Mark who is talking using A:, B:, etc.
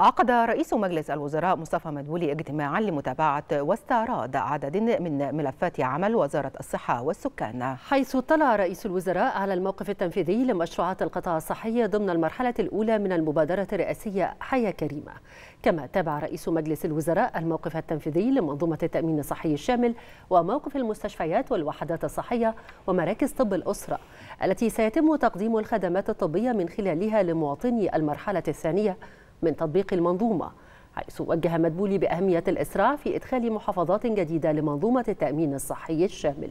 A: عقد رئيس مجلس الوزراء مصطفى مدبولي اجتماعا لمتابعة واستعراض
B: عدد من ملفات عمل وزارة الصحة والسكان حيث اطلع رئيس الوزراء على الموقف التنفيذي لمشروعات القطاع الصحي ضمن المرحلة الأولى من المبادرة الرئاسية حياة كريمة كما تابع رئيس مجلس الوزراء الموقف التنفيذي لمنظومة التأمين الصحي الشامل وموقف المستشفيات والوحدات الصحية ومراكز طب الأسرة التي سيتم تقديم الخدمات الطبية من خلالها لمواطني المرحلة الثانية من تطبيق المنظومة حيث وجه مدبولي بأهمية الإسراع في إدخال محافظات جديدة لمنظومة التأمين الصحي الشامل